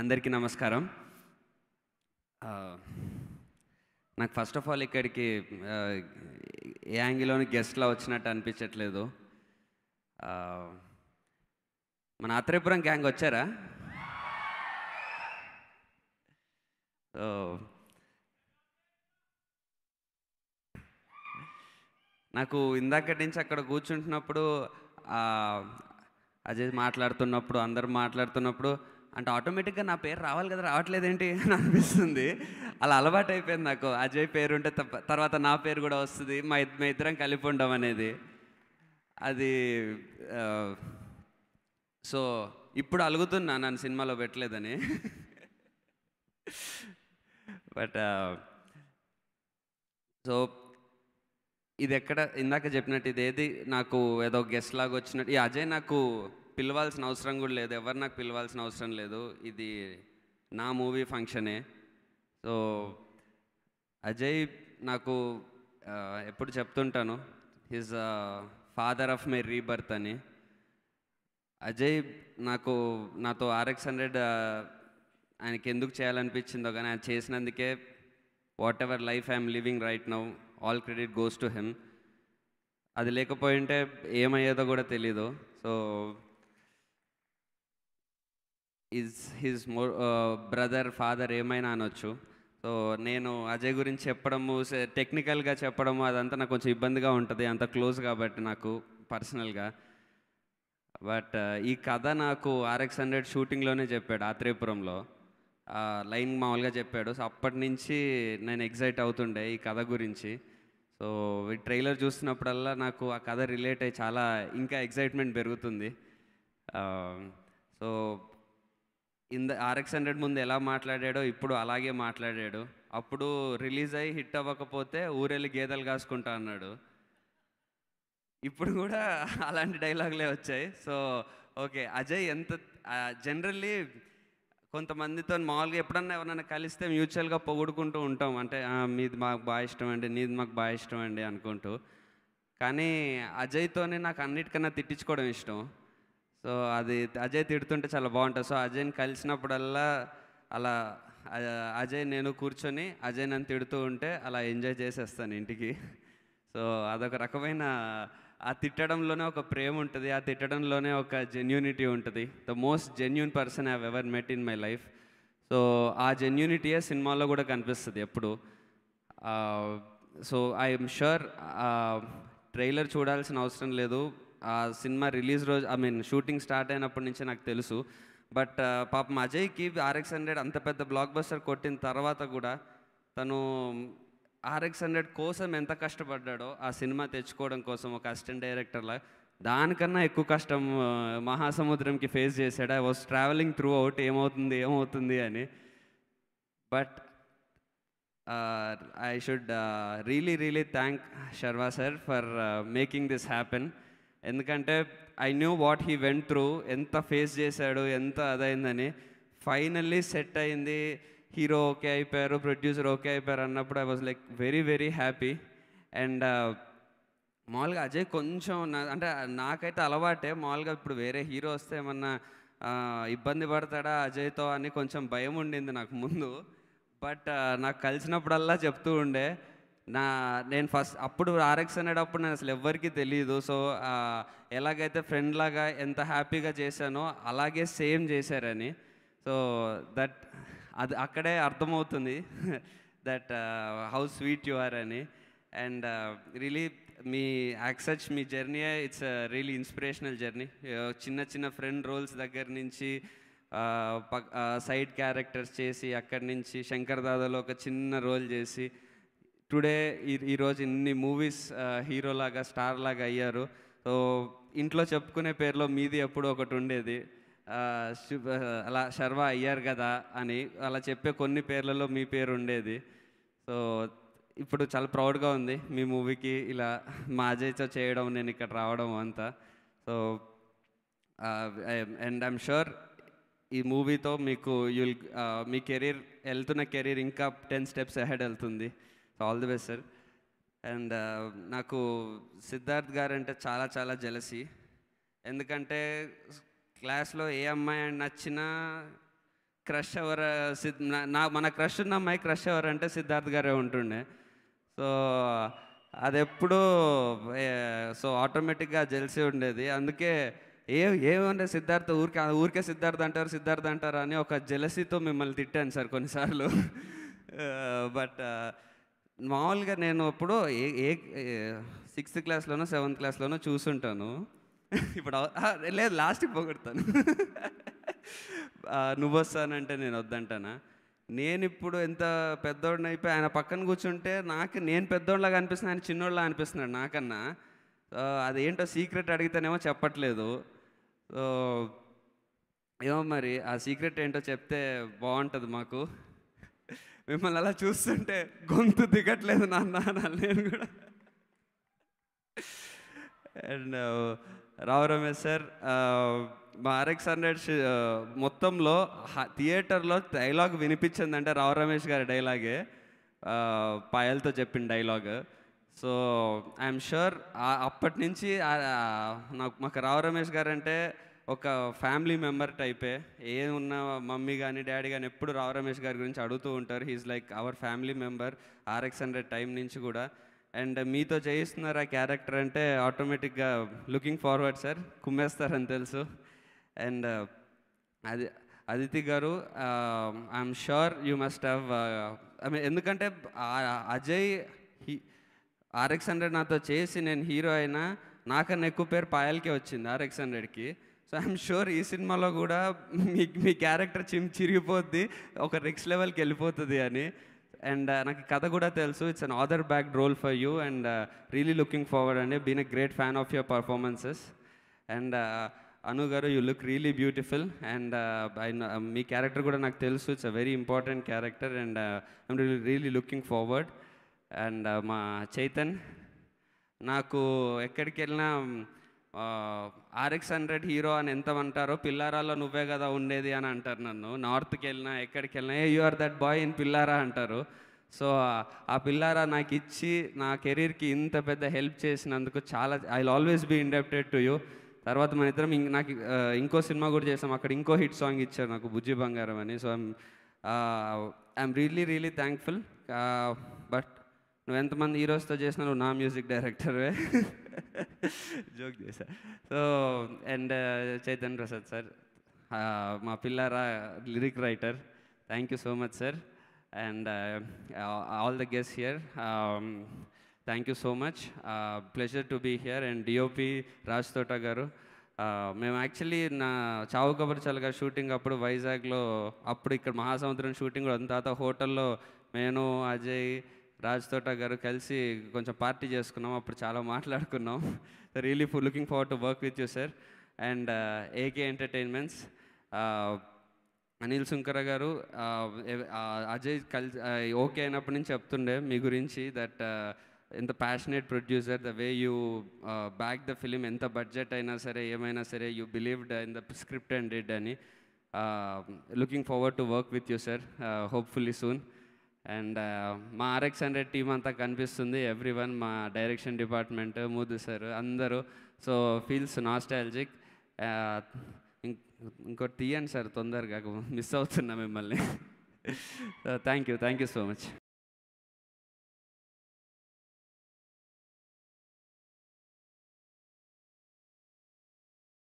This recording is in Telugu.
అందరికీ నమస్కారం నాకు ఫస్ట్ ఆఫ్ ఆల్ ఇక్కడికి ఏ యాంగిల్లోని గెస్ట్లా వచ్చినట్టు అనిపించట్లేదు మన ఆత్రేపురం గ్యాంగ్ వచ్చారా నాకు ఇందాకటి నుంచి అక్కడ కూర్చుంటున్నప్పుడు అజయ్ మాట్లాడుతున్నప్పుడు అందరు మాట్లాడుతున్నప్పుడు అంటే ఆటోమేటిక్గా నా పేరు రావాలి కదా రావట్లేదేంటి అని అనిపిస్తుంది అలా అలవాటు అయిపోయింది నాకు అజయ్ పేరు ఉంటే తర్వాత నా పేరు కూడా వస్తుంది మా మా ఇద్దరం కలిపి ఉండడం అనేది అది సో ఇప్పుడు అలుగుతున్నా నన్ను సినిమాలో పెట్టలేదని బట్ సో ఇది ఎక్కడ ఇందాక చెప్పినట్టు ఇదేది నాకు ఏదో గెస్ట్ లాగా వచ్చినట్టు ఈ అజయ్ నాకు పిలవాల్సిన అవసరం కూడా లేదు ఎవరు నాకు పిలవాల్సిన అవసరం లేదు ఇది నా మూవీ ఫంక్షనే సో అజయ్ నాకు ఎప్పుడు చెప్తుంటాను his father of my rebirth అని అజయ్ నాకు నాతో ఆర్ఎక్స్ హండ్రెడ్ ఆయనకి ఎందుకు చేయాలనిపించిందో కానీ ఆయన చేసినందుకే whatever life I'm living right now all credit goes to him అది లేకపోయింటే ఏమయ్యేదో కూడా తెలీదు so is his brother father ఏమైనా అనొచ్చు సో నేను అజయ్ గురించి చెప్పడము టెక్నికల్గా చెప్పడము అదంతా నాకు కొంచెం ఇబ్బందిగా ఉంటుంది అంత క్లోజ్ కాబట్టి నాకు పర్సనల్గా బట్ uh, ఈ కథ నాకు ఆర్ఎక్స్ హండ్రెడ్ షూటింగ్లోనే చెప్పాడు ఆత్రేయపురంలో లైన్ మామూలుగా చెప్పాడు సో అప్పటి నుంచి నేను ఎగ్జైట్ అవుతుండే ఈ కథ గురించి సో ఈ ట్రైలర్ చూసినప్పుడల్లా నాకు ఆ కథ రిలేట్ అయ్యి చాలా ఇంకా ఎగ్జైట్మెంట్ పెరుగుతుంది సో um, ఇంద ఆర్ఎక్స్ హండ్రెడ్ ముందు ఎలా మాట్లాడాడో ఇప్పుడు అలాగే మాట్లాడాడు అప్పుడు రిలీజ్ అయ్యి హిట్ అవ్వకపోతే ఊరెళ్ళి గేదెలు కాసుకుంటా అన్నాడు ఇప్పుడు కూడా అలాంటి డైలాగులే వచ్చాయి సో ఓకే అజయ్ ఎంత జనరల్లీ కొంతమందితో మామూలుగా ఎప్పుడన్నా ఎవరైనా కలిస్తే మ్యూచువల్గా పొగుడుకుంటూ ఉంటాం అంటే మీది మాకు బాగా ఇష్టం అండి నీది మాకు బాగా ఇష్టం అండి అనుకుంటూ కానీ అజయ్తోనే నాకు అన్నిటికన్నా తిట్టించుకోవడం ఇష్టం సో అది అజయ్ తిడుతుంటే చాలా బాగుంటుంది సో అజయ్ని కలిసినప్పుడల్లా అలా అజయ్ నేను కూర్చొని అజయ్ నన్ను తిడుతూ ఉంటే అలా ఎంజాయ్ చేసేస్తాను ఇంటికి సో అదొక రకమైన ఆ తిట్టడంలోనే ఒక ప్రేమ ఉంటుంది ఆ తిట్టడంలోనే ఒక జెన్యూనిటీ ఉంటుంది the most genuine person have ever met in my life so ఆ జెన్యూనిటీయే సినిమాలో కూడా కనిపిస్తుంది ఎప్పుడు సో ఐఎమ్ షూర్ ట్రైలర్ చూడాల్సిన అవసరం లేదు ఆ సినిమా రిలీజ్ రోజు ఐ మీన్ షూటింగ్ స్టార్ట్ అయినప్పటి నుంచి నాకు తెలుసు బట్ పాపం అజయ్కి ఆర్ఎక్స్ హండ్రెడ్ అంత పెద్ద బ్లాక్ బస్టర్ కొట్టిన తర్వాత కూడా తను ఆర్ఎక్స్ హండ్రెడ్ కోసం ఎంత కష్టపడ్డాడో ఆ సినిమా తెచ్చుకోవడం కోసం ఒక అసిస్టెంట్ డైరెక్టర్లా దానికన్నా ఎక్కువ కష్టం మహాసముద్రంకి ఫేస్ చేశాడు I was travelling throughout ఏమవుతుంది ఏమవుతుంది అని but I should really really thank Sharwa sir for making this happen ఎందుకంటే I new what he went through ఎంత ఫేస్ చేశాడు ఎంత అదైందని ఫైనల్లీ సెట్ అయింది హీరో ఓకే అయిపోయారు ప్రొడ్యూసర్ ఓకే అయిపోయారు అన్నప్పుడు I was like very very happy and మామూలుగా అజయ్ కొంచెం అంటే నాకైతే అలవాటే మామూలుగా ఇప్పుడు వేరే హీరో వస్తే ఏమన్నా ఇబ్బంది పడతాడా అజయ్తో అని కొంచెం భయం ఉండింది నాకు ముందు బట్ uh, నాకు కలిసినప్పుడల్లా చెప్తూ ఉండే నా నేను ఫస్ట్ అప్పుడు ఆర్ఎక్స్ అనేటప్పుడు నేను అసలు ఎవ్వరికీ తెలియదు సో ఎలాగైతే ఫ్రెండ్ లాగా ఎంత హ్యాపీగా చేశానో అలాగే సేమ్ చేశారని సో దట్ అది అక్కడే అర్థమవుతుంది that how sweet you are అని అండ్ రియలీ మీ యాక్సెచ్ మీ journey it's really inspirational journey చిన్న చిన్న ఫ్రెండ్ రోల్స్ దగ్గర నుంచి సైడ్ క్యారెక్టర్స్ చేసి అక్కడి నుంచి శంకర్ దాదాలో ఒక చిన్న రోల్ చేసి టుడే ఈ ఈరోజు ఇన్ని మూవీస్ హీరోలాగా స్టార్ లాగా అయ్యారు సో ఇంట్లో చెప్పుకునే పేర్లో మీది ఎప్పుడు ఒకటి ఉండేది అలా శర్వ అయ్యారు కదా అని అలా చెప్పే కొన్ని పేర్లలో మీ పేరు ఉండేది సో ఇప్పుడు చాలా ప్రౌడ్గా ఉంది మీ మూవీకి ఇలా మా అజయ్తో చేయడం నేను ఇక్కడ రావడం అంతా సో అండ్ ఐమ్ షూర్ ఈ మూవీతో మీకు యుల్ మీ కెరీర్ వెళ్తున్న కెరీర్ ఇంకా టెన్ స్టెప్స్ అహెడ్ వెళ్తుంది all the best sir and నాకు సిద్ధార్థ్ గారు అంటే చాలా చాలా జలసి ఎందుకంటే క్లాస్లో ఏ అమ్మాయి నచ్చినా క్రష్ ఎవరు సిద్ నా మన క్రష్ ఉన్న అమ్మాయి క్రష్ అంటే సిద్ధార్థ్ గారే ఉంటుండే సో అది ఎప్పుడూ సో ఆటోమేటిక్గా జెలిసి ఉండేది అందుకే ఏ ఏమంటే సిద్ధార్థ ఊరికే ఊరికే సిద్ధార్థ అంటారు సిద్ధార్థ అంటారు అని ఒక జెలసీతో మిమ్మల్ని తిట్టాను సార్ కొన్నిసార్లు బట్ మామూలుగా నేను ఇప్పుడు ఏ ఏ సిక్స్త్ క్లాస్లోనో సెవెంత్ క్లాస్లోనో చూసుంటాను ఇప్పుడు లేదు లాస్ట్కి పోగొడతాను నువ్వు వస్తానంటే నేను వద్దంటానా నేను ఇప్పుడు ఎంత పెద్దోడిని అయిపోయి ఆయన పక్కన కూర్చుంటే నాకు నేను పెద్దోళ్ళగా అనిపిస్తున్నా ఆయన చిన్నోళ్ళ అనిపిస్తున్నాడు నాకన్నా అదేంటో సీక్రెట్ అడిగితేనేమో చెప్పట్లేదు ఏమో మరి ఆ సీక్రెట్ ఏంటో చెప్తే బాగుంటుంది మాకు మిమ్మల్ని అలా చూస్తుంటే గొంతు దిగట్లేదు నాన్న నేను కూడా and uh, Rao Ramesh sir uh, మా ఆర్ఎక్స్ హండ్రెడ్ uh, మొత్తంలో థియేటర్లో డైలాగ్ వినిపించిందంటే రావు రమేష్ గారి డైలాగే పాయల్తో చెప్పిన డైలాగ్ సో ఐఎమ్ షూర్ అప్పటి నుంచి నాకు మాకు రావు రమేష్ గారు అంటే ఒక ఫ్యామిలీ మెంబర్ టైపే ఉన్న మమ్మీ కానీ డాడీ కానీ ఎప్పుడు రావు రమేష్ గారి గురించి అడుగుతూ ఉంటారు he's like our family member RX hundred time నుంచి కూడా అండ్ మీతో చేయిస్తున్నారు ఆ క్యారెక్టర్ అంటే ఆటోమేటిక్గా లుకింగ్ ఫార్వర్డ్ సార్ కుమ్మేస్తారని తెలుసు అండ్ uh, అది Aditi garu I'm sure you must have I mean ఎందుకంటే అజయ్ హీ ఆర్ఎక్స్ హండ్రెడ్ నాతో చేసి నేను హీరో అయినా నాకన్నా ఎక్కువ పేరు పాయల్కే వచ్చింది ఆర్ఎక్స్ హండ్రెడ్కి సో ఐఎమ్ షూర్ ఈ సినిమాలో కూడా మీ మీ క్యారెక్టర్ చిమ్ చిరిగిపోద్ది ఒక రిక్స్ లెవెల్కి వెళ్ళిపోతుంది అని అండ్ నాకు కథ కూడా తెలుసు it's another back role for you and really looking forward అండి been a great fan of your performances and Anu garu you look really beautiful and I మీ క్యారెక్టర్ కూడా నాకు తెలుసు it's a very important character and I'm really looking forward and మా చైతన్ నాకు ఎక్కడికి వెళ్ళినా ఆర్ఎక్స్ హండ్రెడ్ హీరో అని ఎంతమంటారో పిల్లారాలో నువ్వే కదా ఉండేది అని అంటారు నన్ను నార్త్కి వెళ్ళినా ఎక్కడికి వెళ్ళినా ఏ you are are that boy in Pillaraa అంటారు సో ఆ పిల్లారా నాకు ఇచ్చి నా కెరీర్కి ఇంత పెద్ద హెల్ప్ చేసినందుకు చాలా I always be indebted to you తర్వాత మన ఇద్దరం నాకు ఇంకో సినిమా కూడా చేసాం అక్కడ ఇంకో హిట్ సాంగ్ ఇచ్చారు నాకు బుజ్జి బంగారం అని so I'm I'm really really thankful but నువ్వు ఎంతమంది హీరోస్తో చేసినా నువ్వు నా మ్యూజిక్ డైరెక్టర్వే జోక్ చేశా so and Chaitan Prasad sir మా Pillaraa lyric writer thank you so much sir and all the guest here thank you so much pleasure to be here and DOP Raj Thota garu uh, మేము యాక్చువల్లీ నా చావు కబర్ చల్లగా షూటింగ్ అప్పుడు వైజాగ్లో అప్పుడు ఇక్కడ మహాసముద్రం షూటింగ్ కూడా తర్వాత హోటల్లో నేను అజయ్ రాజ్తోట గారు కలిసి కొంచెం పార్టీ చేసుకున్నాం అప్పుడు చాలా మాట్లాడుకున్నాం really full looking far to work with you sir and AK entertainments Anil Sunkara garu uh, Ajay కల్ ఓకే అయినప్పటి నుంచి చెప్తుండే మీ గురించి దట్ uh, ఎంత passionate producer the way you back the film ఎంత బడ్జెట్ అయినా సరే ఏమైనా సరే you believed in the script and did అని looking forward to work with you sir hopefully soon and uh, మా ఆర్ఎక్స్ హండ్రెడ్ టీం అంతా కనిపిస్తుంది ఎవ్రీ వన్ మా డైరెక్షన్ డిపార్ట్మెంట్ మూదు సార్ అందరూ సో ఫీల్స్ నాస్టాలజిక్ ఇంకోటి తీయండి సార్ తొందరగా మిస్ అవుతున్నా మిమ్మల్ని thank you thank you so much